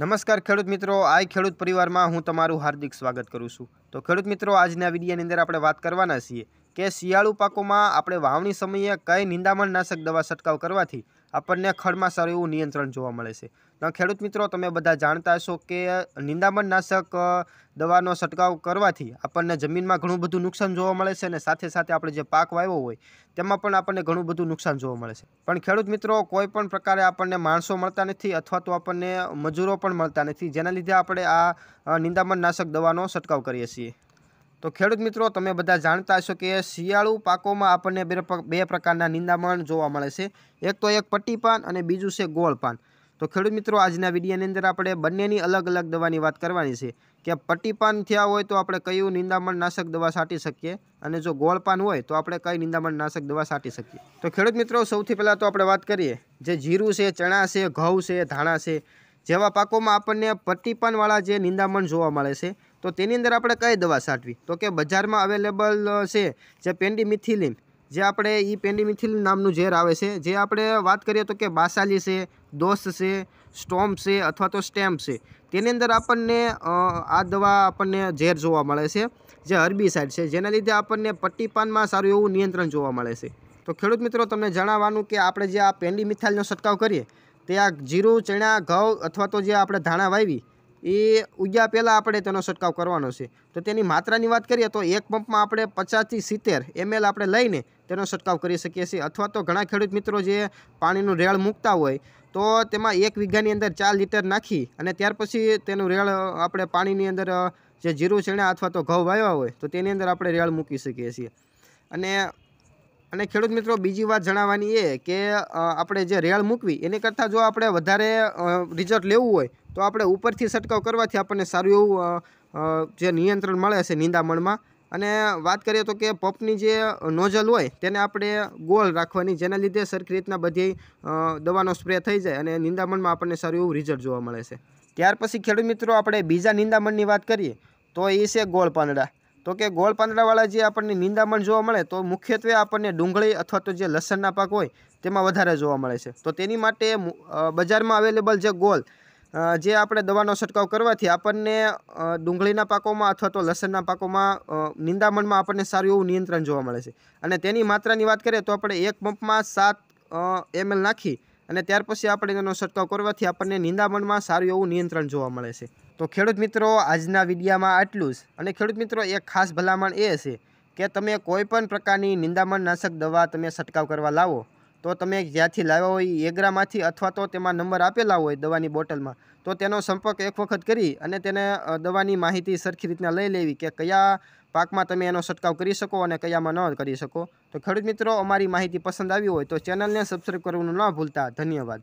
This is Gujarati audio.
નમસ્કાર ખેડૂત મિત્રો આ ખેડૂત પરિવારમાં હું તમારું હાર્દિક સ્વાગત કરું છું તો ખેડૂત મિત્રો આજના વિડીયાની અંદર આપણે વાત કરવાના છીએ કે શિયાળુ પાકોમાં આપણે વાવણી સમયે કઈ નિંદામણનાશક દવા છંટકાવ કરવાથી આપણને ખડમાં સારું એવું નિયંત્રણ જોવા મળે છે ખેડૂત મિત્રો તમે બધા જાણતા હશો કે નિંદામણ નાશક દવાનો છંટકાવ કરવાથી આપણને જમીનમાં ઘણું બધું નુકસાન જોવા મળે છે અને સાથે સાથે આપણે જે પાક વાવ્યો હોય તેમાં પણ આપણને ઘણું બધું નુકસાન જોવા મળે છે પણ ખેડૂત મિત્રો કોઈ પણ પ્રકારે આપણને માણસો મળતા નથી અથવા તો આપણને મજૂરો પણ મળતા નથી જેના લીધે આપણે આ નિંદામણ નાશક દવાનો છંટકાવ કરીએ છીએ તો ખેડૂત મિત્રો તમે બધા જાણતા હશો કે શિયાળુ પાકોમાં આપણને બે પ્રકારના નિંદામણ જોવા મળે છે એક તો એક પટ્ટીપાન અને બીજું છે ગોળપાન તો ખેડૂત મિત્રો આજના વિડીયોની અંદર આપણે બંનેની અલગ અલગ દવાની વાત કરવાની છે કે પટ્ટીપાન થયા હોય તો આપણે કયું નિંદામણ નાશક દવા છાંટી શકીએ અને જો ગોળપાન હોય તો આપણે કઈ નિંદામણ નાશક દવા છાંટી શકીએ તો ખેડૂત મિત્રો સૌથી પહેલાં તો આપણે વાત કરીએ જે જીરું છે ચણા છે ઘઉં છે ધાણા છે જેવા પાકોમાં આપણને પટ્ટીપાનવાળા જે નિંદામણ જોવા મળે છે તો તેની અંદર આપણે કઈ દવા છાંટવી તો કે બજારમાં અવેલેબલ છે જે પેન્ડીમિથિલિન જે આપણે એ પેન્ડીમિથિલિન નામનું ઝેર આવે છે જે આપણે વાત કરીએ તો કે બાસાલી છે દોસ્ત છે સ્ટોમ્પ છે અથવા તો સ્ટેમ્પ છે તેની અંદર આપણને આ દવા આપણને ઝેર જોવા મળે છે જે હર્બીસાઇડ છે જેના લીધે આપણને પટ્ટીપાનમાં સારું એવું નિયંત્રણ જોવા મળે છે તો ખેડૂત મિત્રો તમને જણાવવાનું કે આપણે જે આ પેન્ડીમિથાઇલનો છંટકાવ કરીએ તે આ જીરું ચણા ઘઉં અથવા તો જે આપણે ધાણા વાવી એ ઉગ્યા પહેલાં આપણે તેનો છંટકાવ કરવાનો છે તો તેની માત્રાની વાત કરીએ તો એક પંપમાં આપણે પચાસથી સિત્તેર એમએલ આપણે લઈને તેનો છંટકાવ કરી શકીએ છીએ અથવા તો ઘણા ખેડૂત મિત્રો જે પાણીનું રેળ મૂકતા હોય તો તેમાં એક વીઘાની અંદર ચાર લીટર નાખી અને ત્યાર પછી તેનું રેળ આપણે પાણીની અંદર જે જીરું ચણા અથવા તો ઘઉં વાવ્યા હોય તો તેની અંદર આપણે રેળ મૂકી શકીએ છીએ અને અને ખેડૂત મિત્રો બીજી વાત જણાવવાની એ કે આપણે જે રેળ મૂકવી એની કરતાં જો આપણે વધારે રિઝલ્ટ લેવું હોય તો આપણે ઉપરથી છંટકાવ કરવાથી આપણને સારું એવું જે નિયંત્રણ મળે છે નિંદામણમાં અને વાત કરીએ તો કે પંપની જે નોઝલ હોય તેને આપણે ગોળ રાખવાની જેના લીધે સરખી રીતના બધી દવાનો સ્પ્રે થઈ જાય અને નિંદામણમાં આપણને સારું એવું રિઝલ્ટ જોવા મળે છે ત્યાર પછી ખેડૂત મિત્રો આપણે બીજા નિંદામણની વાત કરીએ તો એ છે ગોળ પાંદડા તો કે ગોળ પાંદડાવાળા જે આપણને નિંદામણ જોવા મળે તો મુખ્યત્વે આપણને ડુંગળી અથવા તો જે લસણના પાક હોય તેમાં વધારે જોવા મળે છે તો તેની માટે બજારમાં અવેલેબલ જે ગોળ જે આપણે દવાનો છંટકાવ કરવાથી આપણને ડુંગળીના પાકોમાં અથવા તો લસણના પાકોમાં નિંદામણમાં આપણને સારું એવું નિયંત્રણ જોવા મળે છે અને તેની માત્રાની વાત કરીએ તો આપણે એક પંપમાં સાત એમએલ નાખી અને ત્યાર પછી આપણે તેનો છંટકાવ કરવાથી આપણને નિંદામણમાં સારું એવું નિયંત્રણ જોવા મળે છે તો ખેડૂત મિત્રો આજના વિડીયામાં આટલું જ અને ખેડૂત મિત્રો એક ખાસ ભલામણ એ છે કે તમે કોઈપણ પ્રકારની નિંદામણનાશક દવા તમે છંટકાવ કરવા લાવો તો તમે જ્યાંથી લાવ્યા હોય એગ્રામાંથી અથવા તો તેમાં નંબર આપેલા હોય દવાની બોટલમાં તો તેનો સંપર્ક એક વખત કરી અને તેને દવાની માહિતી સરખી રીતના લઈ લેવી કે કયા પાકમાં તમે એનો છંટકાવ કરી શકો અને કયામાં ન કરી શકો તો ખેડૂત મિત્રો અમારી માહિતી પસંદ આવી હોય તો ચેનલને સબસ્ક્રાઈબ કરવાનું ન ભૂલતા ધન્યવાદ